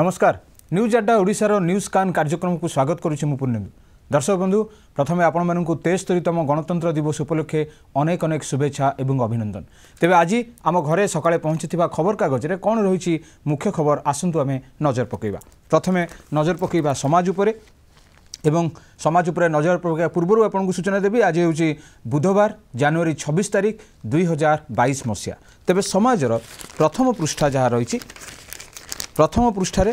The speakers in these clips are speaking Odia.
নমস্কার ନ୍ୟୁଜ୍ ଆଡ୍ଡା ଓଡ଼ିଶାର ନ୍ୟୁଜ୍ କାନ୍ କାର୍ଯ୍ୟକ୍ରମକୁ ସ୍ୱାଗତ କରୁଛି ମୁଁ ପୂର୍ଣ୍ଣେନ୍ଦୁ ଦର୍ଶକ ବନ୍ଧୁ ପ୍ରଥମେ ଆପଣମାନଙ୍କୁ ତେସ୍ତରୀତମ ଗଣତନ୍ତ୍ର ଦିବସ ଉପଲକ୍ଷେ ଅନେକ ଅନେକ ଶୁଭେଚ୍ଛା ଏବଂ ଅଭିନନ୍ଦନ ତେବେ ଆଜି ଆମ ଘରେ ସକାଳେ ପହଞ୍ଚିଥିବା ଖବରକାଗଜରେ କ'ଣ ରହିଛି ମୁଖ୍ୟ ଖବର ଆସନ୍ତୁ ଆମେ ନଜର ପକାଇବା ପ୍ରଥମେ ନଜର ପକାଇବା ସମାଜ ଉପରେ এবং সমাজ উপরে নজর পকাইবা পূর্বর আপনার সূচনা দেবি আজ হচ্ছে বুধবার জানুয়ারি ছবিশ তারিখ দুই হাজার বাইশ মশিয়া তবে সমাজের প্রথম পৃষ্ঠা যা রয়েছে ପ୍ରଥମ ପୃଷ୍ଠାରେ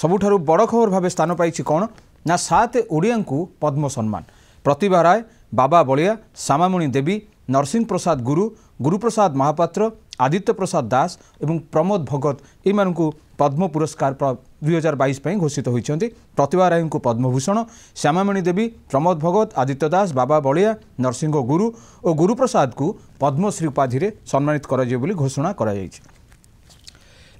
ସବୁଠାରୁ ବଡ଼ ଖବର ଭାବେ ସ୍ଥାନ ପାଇଛି କ'ଣ ନା ସାତ ଓଡ଼ିଆଙ୍କୁ ପଦ୍ମ ସମ୍ମାନ ପ୍ରତିଭା ରାୟ ବାବା ବଳିଆ ଶ୍ୟାମାମଣି ଦେବୀ ନରସିଂହ ପ୍ରସାଦ ଗୁରୁ ଗୁରୁପ୍ରସାଦ ମହାପାତ୍ର ଆଦିତ୍ୟ ପ୍ରସାଦ ଦାସ ଏବଂ ପ୍ରମୋଦ ଭଗତ ଏମାନଙ୍କୁ ପଦ୍ମ ପୁରସ୍କାର ଦୁଇ ହଜାର ବାଇଶ ପାଇଁ ଘୋଷିତ ହୋଇଛନ୍ତି ପ୍ରତିଭା ରାୟଙ୍କୁ ପଦ୍ମଭୂଷଣ ଶ୍ୟାମାମଣି ଦେବୀ ପ୍ରମୋଦ ଭଗତ ଆଦିତ୍ୟ ଦାସ ବାବା ବଳିଆ ନରସିଂହ ଗୁରୁ ଓ ଗୁରୁପ୍ରସାଦକୁ ପଦ୍ମଶ୍ରୀ ଉପାଧିରେ ସମ୍ମାନିତ କରାଯିବ ବୋଲି ଘୋଷଣା କରାଯାଇଛି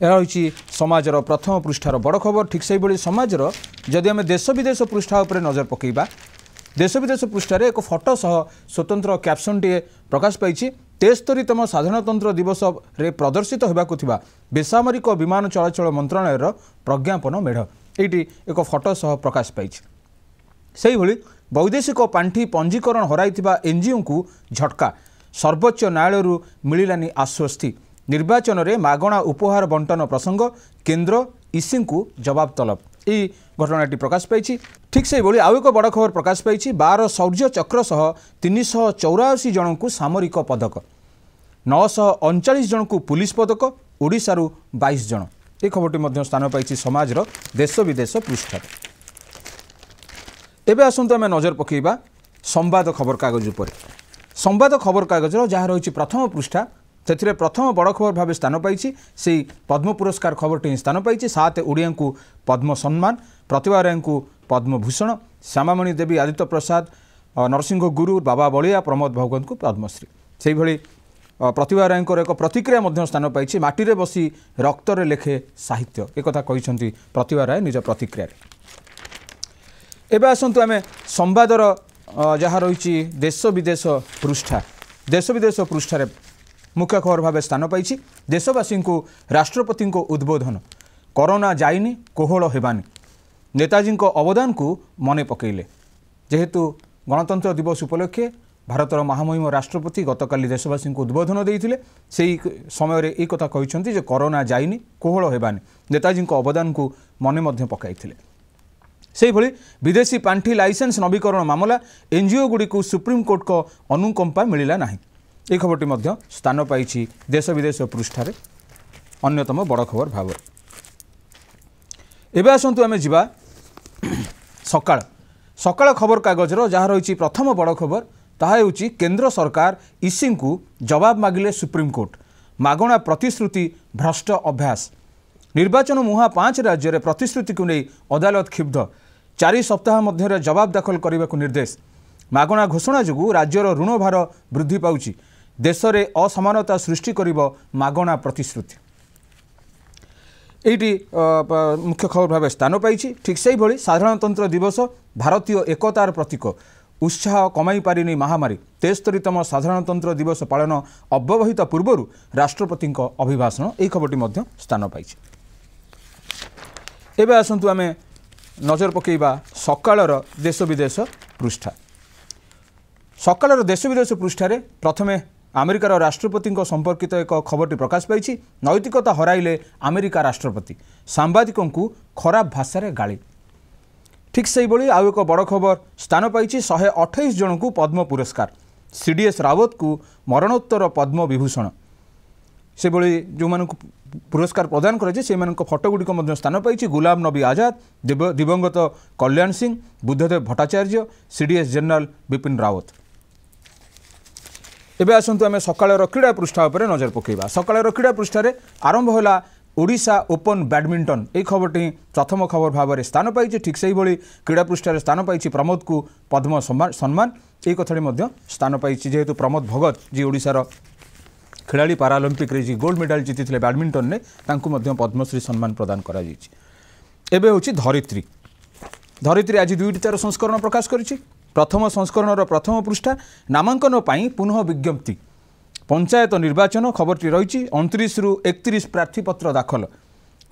ଏହା ହେଉଛି ସମାଜର ପ୍ରଥମ ପୃଷ୍ଠାର ବଡ଼ ଖବର ଠିକ୍ ସେହିଭଳି ସମାଜର ଯଦି ଆମେ ଦେଶ ବିଦେଶ ପୃଷ୍ଠା ଉପରେ ନଜର ପକାଇବା ଦେଶ ବିଦେଶ ପୃଷ୍ଠାରେ ଏକ ଫଟୋ ସହ ସ୍ୱତନ୍ତ୍ର କ୍ୟାପସନ୍ଟିଏ ପ୍ରକାଶ ପାଇଛି ତେସ୍ତରୀତମ ସାଧାରଣତନ୍ତ୍ର ଦିବସରେ ପ୍ରଦର୍ଶିତ ହେବାକୁ ଥିବା ବେସାମରିକ ବିମାନ ଚଳାଚଳ ମନ୍ତ୍ରଣାଳୟର ପ୍ରଜ୍ଞାପନ ମେଢ଼ ଏଇଠି ଏକ ଫଟୋ ସହ ପ୍ରକାଶ ପାଇଛି ସେହିଭଳି ବୈଦେଶିକ ପାଣ୍ଠି ପଞ୍ଜୀକରଣ ହରାଇଥିବା ଏନ୍ଜିଓଙ୍କୁ ଝଟକା ସର୍ବୋଚ୍ଚ ନ୍ୟାୟାଳୟରୁ ମିଳିଲାନି ଆଶ୍ୱସ୍ତି ନିର୍ବାଚନରେ ମାଗଣା ଉପହାର ବଣ୍ଟନ ପ୍ରସଙ୍ଗ କେନ୍ଦ୍ର ଇସିଙ୍କୁ ଜବାବ ତଲବ ଏହି ଘଟଣାଟି ପ୍ରକାଶ ପାଇଛି ଠିକ୍ ସେହିଭଳି ଆଉ ଏକ ବଡ଼ ଖବର ପ୍ରକାଶ ପାଇଛି ବାର ଶୌର୍ଯ୍ୟ ଚକ୍ର ସହ ତିନିଶହ ଚଉରାଅଶୀ ଜଣଙ୍କୁ ସାମରିକ ପଦକ ନଅଶହ ଅଣଚାଳିଶ ଜଣଙ୍କୁ ପୁଲିସ ପଦକ ଓଡ଼ିଶାରୁ ବାଇଶ ଜଣ ଏ ଖବରଟି ମଧ୍ୟ ସ୍ଥାନ ପାଇଛି ସମାଜର ଦେଶ ବିଦେଶ ପୃଷ୍ଠାରେ ଏବେ ଆସନ୍ତୁ ଆମେ ନଜର ପକାଇବା ସମ୍ବାଦ ଖବରକାଗଜ ଉପରେ ସମ୍ବାଦ ଖବରକାଗଜର ଯାହା ରହିଛି ପ୍ରଥମ ପୃଷ୍ଠା ସେଥିରେ ପ୍ରଥମ ବଡ଼ ଖବର ଭାବେ ସ୍ଥାନ ପାଇଛି ସେହି ପଦ୍ମ ପୁରସ୍କାର ଖବରଟି ହିଁ ସ୍ଥାନ ପାଇଛି ସାତ ଓଡ଼ିଆଙ୍କୁ ପଦ୍ମ ସମ୍ମାନ ପ୍ରତିଭା ରାୟଙ୍କୁ ପଦ୍ମଭୂଷଣ ଶ୍ୟାମାମଣି ଦେବୀ ଆଦିତ୍ୟ ପ୍ରସାଦ ନରସିଂହ ଗୁରୁ ବାବା ବଳିଆ ପ୍ରମୋଦ ଭଗବତଙ୍କୁ ପଦ୍ମଶ୍ରୀ ସେହିଭଳି ପ୍ରତିଭା ରାୟଙ୍କର ଏକ ପ୍ରତିକ୍ରିୟା ମଧ୍ୟ ସ୍ଥାନ ପାଇଛି ମାଟିରେ ବସି ରକ୍ତରେ ଲେଖେ ସାହିତ୍ୟ ଏକଥା କହିଛନ୍ତି ପ୍ରତିଭା ରାୟ ନିଜ ପ୍ରତିକ୍ରିୟାରେ ଏବେ ଆସନ୍ତୁ ଆମେ ସମ୍ବାଦର ଯାହା ରହିଛି ଦେଶ ବିଦେଶ ପୃଷ୍ଠା ଦେଶ ବିଦେଶ ପୃଷ୍ଠାରେ ମୁଖ୍ୟ ଖବର ଭାବେ ସ୍ଥାନ ପାଇଛି ଦେଶବାସୀଙ୍କୁ ରାଷ୍ଟ୍ରପତିଙ୍କ ଉଦ୍ବୋଧନ କରୋନା ଯାଇନି କୋହଳ ହେବାନି ନେତାଜୀଙ୍କ ଅବଦାନକୁ ମନେ ପକାଇଲେ ଯେହେତୁ ଗଣତନ୍ତ୍ର ଦିବସ ଉପଲକ୍ଷେ ଭାରତର ମହାମହିମ ରାଷ୍ଟ୍ରପତି ଗତକାଲି ଦେଶବାସୀଙ୍କୁ ଉଦ୍ବୋଧନ ଦେଇଥିଲେ ସେହି ସମୟରେ ଏହି କଥା କହିଛନ୍ତି ଯେ କରୋନା ଯାଇନି କୋହଳ ହେବାନି ନେତାଜୀଙ୍କ ଅବଦାନକୁ ମନେ ମଧ୍ୟ ପକାଇଥିଲେ ସେହିଭଳି ବିଦେଶୀ ପାଣ୍ଠି ଲାଇସେନ୍ସ ନବୀକରଣ ମାମଲା ଏନ୍ଜିଓଗୁଡ଼ିକୁ ସୁପ୍ରିମକୋର୍ଟଙ୍କ ଅନୁକମ୍ପା ମିଳିଲା ନାହିଁ ଏହି ଖବରଟି ମଧ୍ୟ ସ୍ଥାନ ପାଇଛି ଦେଶ ବିଦେଶ ପୃଷ୍ଠାରେ ଅନ୍ୟତମ ବଡ଼ ଖବର ଭାବରେ ଏବେ ଆସନ୍ତୁ ଆମେ ଯିବା ସକାଳ ସକାଳ ଖବରକାଗଜର ଯାହା ରହିଛି ପ୍ରଥମ ବଡ଼ ଖବର ତାହା ହେଉଛି କେନ୍ଦ୍ର ସରକାର ଇସିଙ୍କୁ ଜବାବ ମାଗିଲେ ସୁପ୍ରିମକୋର୍ଟ ମାଗଣା ପ୍ରତିଶ୍ରୁତି ଭ୍ରଷ୍ଟ ଅଭ୍ୟାସ ନିର୍ବାଚନ ମୁହାଁ ପାଞ୍ଚ ରାଜ୍ୟରେ ପ୍ରତିଶ୍ରୁତିକୁ ନେଇ ଅଦାଲତ କ୍ଷୁବ୍ଧ ଚାରି ସପ୍ତାହ ମଧ୍ୟରେ ଜବାବ ଦାଖଲ କରିବାକୁ ନିର୍ଦ୍ଦେଶ ମାଗଣା ଘୋଷଣା ଯୋଗୁଁ ରାଜ୍ୟର ଋଣ ଭାର ବୃଦ୍ଧି ପାଉଛି ଦେଶରେ ଅସମାନତା ସୃଷ୍ଟି କରିବ ମାଗଣା ପ୍ରତିଶ୍ରୁତି ଏଇଟି ମୁଖ୍ୟ ଖବର ଭାବେ ସ୍ଥାନ ପାଇଛି ଠିକ୍ ସେହିଭଳି ସାଧାରଣତନ୍ତ୍ର ଦିବସ ଭାରତୀୟ ଏକତାର ପ୍ରତୀକ ଉତ୍ସାହ କମାଇ ପାରିନି ମହାମାରୀ ତେସ୍ତରୀତମ ସାଧାରଣତନ୍ତ୍ର ଦିବସ ପାଳନ ଅବ୍ୟବହିତ ପୂର୍ବରୁ ରାଷ୍ଟ୍ରପତିଙ୍କ ଅଭିଭାଷଣ ଏହି ଖବରଟି ମଧ୍ୟ ସ୍ଥାନ ପାଇଛି ଏବେ ଆସନ୍ତୁ ଆମେ ନଜର ପକାଇବା ସକାଳର ଦେଶ ବିଦେଶ ପୃଷ୍ଠା ସକାଳର ଦେଶ ବିଦେଶ ପୃଷ୍ଠାରେ ପ୍ରଥମେ ଆମେରିକାର ରାଷ୍ଟ୍ରପତିଙ୍କ ସମ୍ପର୍କିତ ଏକ ଖବରଟି ପ୍ରକାଶ ପାଇଛି ନୈତିକତା ହରାଇଲେ ଆମେରିକା ରାଷ୍ଟ୍ରପତି ସାମ୍ବାଦିକଙ୍କୁ ଖରାପ ଭାଷାରେ ଗାଳି ଠିକ୍ ସେହିଭଳି ଆଉ ଏକ ବଡ଼ ଖବର ସ୍ଥାନ ପାଇଛି ଶହେ ଅଠେଇଶ ଜଣଙ୍କୁ ପଦ୍ମ ପୁରସ୍କାର ସି ଡି ଏସ୍ ରାୱତଙ୍କୁ ମରଣୋତ୍ତର ପଦ୍ମବିଭୂଷଣ ସେଭଳି ଯେଉଁମାନଙ୍କୁ ପୁରସ୍କାର ପ୍ରଦାନ କରାଯାଏ ସେମାନଙ୍କ ଫଟୋଗୁଡ଼ିକ ମଧ୍ୟ ସ୍ଥାନ ପାଇଛି ଗୁଲାମ ନବୀ ଆଜାଦ ଦିବଂଗତ Kalyan Singh Buddhadeb Bhattacharjee C D S general Bipin Rawat এবে আসন্তু আমি সকালের ক্রীড়া পৃষ্ঠা উপরে নজর পকাইবা সকালের ক্রীড়া পৃষ্ঠার আরম্ভ হল ওড়শা ওপন ব্যাডমিটন এই খবরটি প্রথম খবর ভাবে স্থান পাইছে ঠিক সেইভাবে ক্রীড়া পৃষ্ঠার স্থান পাইছে প্রমোদকু পদ্ম সম্মান এই কথাটি মধ্য স্থান পাইছে যেহেতু প্রমোদ ভগত যে ওড়শার ଖେଳାଳି ପାରାଅଲମ୍ପିକ୍ରେ ଯିଏ ଗୋଲ୍ଡ ମେଡାଲ୍ ଜିତିଥିଲେ ବ୍ୟାଡ଼ମିଣ୍ଟନରେ ତାଙ୍କୁ ମଧ୍ୟ ପଦ୍ମଶ୍ରୀ ସମ୍ମାନ ପ୍ରଦାନ କରାଯାଇଛି এবে হচ্ছে ধরিত্রী ধরিত্রী আজ দুইটি তার সংস্করণ প্রকাশ করেছে ପ୍ରଥମ ସଂସ୍କରଣର ପ୍ରଥମ ପୃଷ୍ଠା ନାମାଙ୍କନ ପାଇଁ ପୁନଃ ବିଜ୍ଞପ୍ତି ପଞ୍ଚାୟତ ନିର୍ବାଚନ ଖବରଟି ରହିଛି ଅଣତିରିଶରୁ ଏକତିରିଶ ପ୍ରାର୍ଥୀପତ୍ର ଦାଖଲ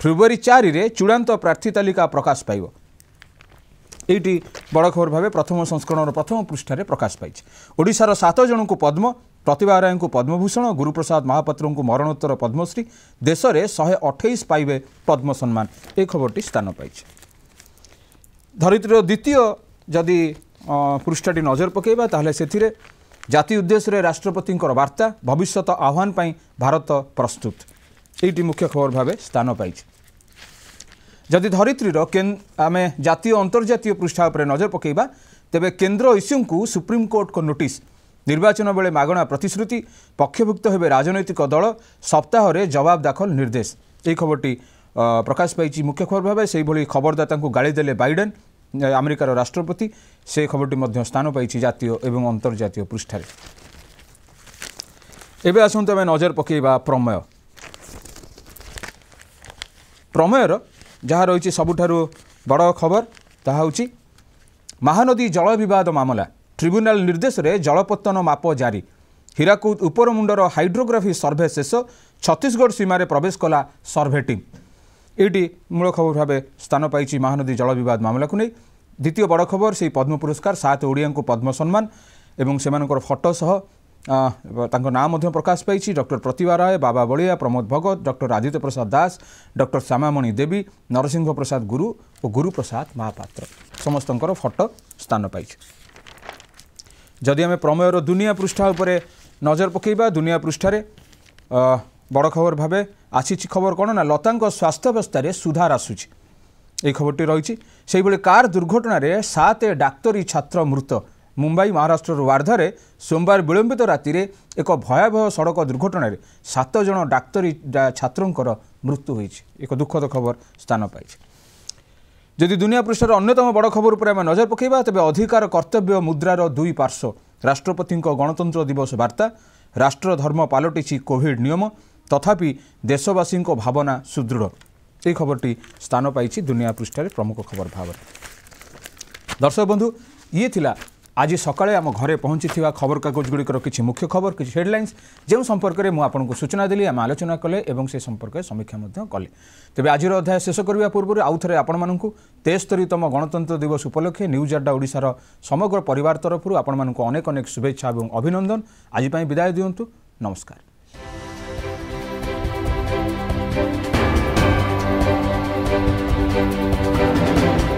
ଫେବୃଆରୀ ଚାରିରେ ଚୂଡ଼ାନ୍ତ ପ୍ରାର୍ଥୀ ତାଲିକା ପ୍ରକାଶ ପାଇବ ଏଇଟି ବଡ଼ ଖବର ଭାବେ ପ୍ରଥମ ସଂସ୍କରଣର ପ୍ରଥମ ପୃଷ୍ଠାରେ ପ୍ରକାଶ ପାଇଛି ଓଡ଼ିଶାର ସାତ ଜଣଙ୍କୁ ପଦ୍ମ ପ୍ରତିଭା ରାୟଙ୍କୁ ପଦ୍ମଭୂଷଣ ଗୁରୁପ୍ରସାଦ ମହାପାତ୍ରଙ୍କୁ ମରଣୋତ୍ତର ପଦ୍ମଶ୍ରୀ ଦେଶରେ ଶହେ ଅଠେଇଶ ପାଇବେ ପଦ୍ମ ସମ୍ମାନ ଏ ଖବରଟି ସ୍ଥାନ ପାଇଛି ଧରିତ୍ରୀର ଦ୍ୱିତୀୟ ଯଦି ପୃଷ୍ଠାଟି ନଜର ପକାଇବା ତାହେଲେ ସେଥିରେ ଜାତି ଉଦ୍ଦେଶ୍ୟରେ ରାଷ୍ଟ୍ରପତିଙ୍କର ବାର୍ତ୍ତା ଭବିଷ୍ୟତ ଆହ୍ୱାନ ପାଇଁ ଭାରତ ପ୍ରସ୍ତୁତ ଏଇଟି ମୁଖ୍ୟ ଖବର ଭାବେ ସ୍ଥାନ ପାଇଛି ଯଦି ଧରିତ୍ରୀର ଆମେ ଜାତୀୟ ଅନ୍ତର୍ଜାତୀୟ ପୃଷ୍ଠା ଉପରେ ନଜର ପକାଇବା ତେବେ କେନ୍ଦ୍ର ଇସ୍ୟୁଙ୍କୁ ସୁପ୍ରିମକୋର୍ଟଙ୍କ ନୋଟିସ୍ ନିର୍ବାଚନ ବେଳେ ମାଗଣା ପ୍ରତିଶ୍ରୁତି ପକ୍ଷଭୁକ୍ତ ହେବେ ରାଜନୈତିକ ଦଳ ସପ୍ତାହରେ ଜବାବ ଦାଖଲ ନିର୍ଦ୍ଦେଶ ଏହି ଖବରଟି ପ୍ରକାଶ ପାଇଛି ମୁଖ୍ୟ ଖବର ଭାବେ ସେହିଭଳି ଖବରଦାତାଙ୍କୁ ଗାଳି ଦେଲେ ବାଇଡେନ୍ ଆମେରିକାର ରାଷ୍ଟ୍ରପତି ସେ ଖବରଟି ମଧ୍ୟ ସ୍ଥାନ ପାଇଛି ଜାତୀୟ ଏବଂ ଅନ୍ତର୍ଜାତୀୟ ପୃଷ୍ଠାରେ ଏବେ ଆସନ୍ତୁ ଆମେ ନଜର ପକାଇବା ପ୍ରମେୟ ପ୍ରମେୟର ଯାହା ରହିଛି ସବୁଠାରୁ ବଡ଼ ଖବର ତାହା ହେଉଛି ମହାନଦୀ ଜଳ ବିବାଦ ମାମଲା ଟ୍ରିବ୍ୟୁନାଲ ନିର୍ଦ୍ଦେଶରେ ଜଳପତନ ମାପ ଜାରି ହୀରାକୁଦ ଉପରମୁଣ୍ଡର ହାଇଡ୍ରୋଗ୍ରାଫି ସର୍ଭେ ଶେଷ ଛତିଶଗଡ଼ ସୀମାରେ ପ୍ରବେଶ କଲା ସର୍ଭେ ଟିମ୍ এটি মূল খবর ভাবে স্থান পাইছে মহানদী জল বিবাদ মামলাকে নিয়ে দ্বিতীয় বড় খবর সেই পদ্ম পুরস্কার সাত ওড়িয়া পদ্ম সম্মান এবং সেমানকর ফটো সহ ତାଙ୍କ ନାଁ ମଧ୍ୟ ପ୍ରକାଶ ପାଇଛି doctor Pratibha Ray Baba Balia Pramod Bhagat doctor Aditya Prasad Das doctor Shyamamani Devi Narasingha Prasad Guru ଓ ଗୁରୁପ୍ରସାଦ ମହାପାତ୍ର ସମସ୍ତଙ୍କର ଫଟୋ ସ୍ଥାନ ପାଇଛି ଯଦି ଆମେ ପ୍ରମେୟର ଦୁନିଆ ପୃଷ୍ଠା ଉପରେ ନଜର ପକାଇବା ଦୁନିଆ ପୃଷ୍ଠାରେ ବଡ଼ ଖବର ଭାବେ ଆସିଛି ଖବର କ'ଣ ନା ଲତାଙ୍କ ସ୍ୱାସ୍ଥ୍ୟାବସ୍ଥାରେ ସୁଧାର ଆସୁଛି ଏହି ଖବରଟି ରହିଛି ସେହିଭଳି କାର୍ ଦୁର୍ଘଟଣାରେ ସାତ ଡାକ୍ତରୀ ଛାତ୍ର ମୃତ ମୁମ୍ବାଇ ମହାରାଷ୍ଟ୍ରର ୱାର୍ଦ୍ଧାରେ ସୋମବାର ବିଳମ୍ବିତ ରାତିରେ ଏକ ଭୟାବହ ସଡ଼କ ଦୁର୍ଘଟଣାରେ ସାତ ଜଣ ଡାକ୍ତରୀ ଛାତ୍ରଙ୍କର ମୃତ୍ୟୁ ହୋଇଛି ଏକ ଦୁଃଖଦ ଖବର ସ୍ଥାନ ପାଇଛି ଯଦି ଦୁନିଆ ପୃଷ୍ଠର ଅନ୍ୟତମ ବଡ଼ ଖବର ଉପରେ ଆମେ ନଜର ପକାଇବା ତେବେ ଅଧିକାର କର୍ତ୍ତବ୍ୟ ମୁଦ୍ରାର ଦୁଇ ପାର୍ଶ୍ୱ ରାଷ୍ଟ୍ରପତିଙ୍କ ଗଣତନ୍ତ୍ର ଦିବସ ବାର୍ତ୍ତା ରାଷ୍ଟ୍ର ଧର୍ମ ପାଲଟିଛି କୋଭିଡ୍ ନିୟମ ତଥାପି ଦେଶବାସୀଙ୍କ ଭାବନା ସୁଦୃଢ଼ ଏହି ଖବରଟି ସ୍ଥାନ ପାଇଛି ଦୁନିଆ ପୃଷ୍ଠାରେ ପ୍ରମୁଖ ଖବର ଭାବରେ ଦର୍ଶକ ବନ୍ଧୁ ଇଏ ଥିଲା ଆଜି ସକାଳେ ଆମ ଘରେ ପହଞ୍ଚିଥିବା ଖବରକାଗଜ ଗୁଡ଼ିକର କିଛି ମୁଖ୍ୟ ଖବର କିଛି ହେଡ଼ଲାଇନ୍ସ ଯେଉଁ ସମ୍ପର୍କରେ ମୁଁ ଆପଣଙ୍କୁ ସୂଚନା ଦେଲି ଆମେ ଆଲୋଚନା କଲେ ଏବଂ ସେ ସମ୍ପର୍କରେ ସମୀକ୍ଷା ମଧ୍ୟ କଲେ ତେବେ ଆଜିର ଅଧ୍ୟାୟ ଶେଷ କରିବା ପୂର୍ବରୁ ଆଉଥରେ ଆପଣମାନଙ୍କୁ ତେସ୍ତରୀତମ ଗଣତନ୍ତ୍ର ଦିବସ ଉପଲକ୍ଷେ ନ୍ୟୁଜ୍ ଆଡ଼୍ଡା ଓଡ଼ିଶାର ସମଗ୍ର ପରିବାର ତରଫରୁ ଆପଣମାନଙ୍କୁ ଅନେକ ଅନେକ ଶୁଭେଚ୍ଛା ଏବଂ ଅଭିନନ୍ଦନ ଆଜି ପାଇଁ ବିଦାୟ ଦିଅନ୍ତୁ ନମସ୍କାର thank you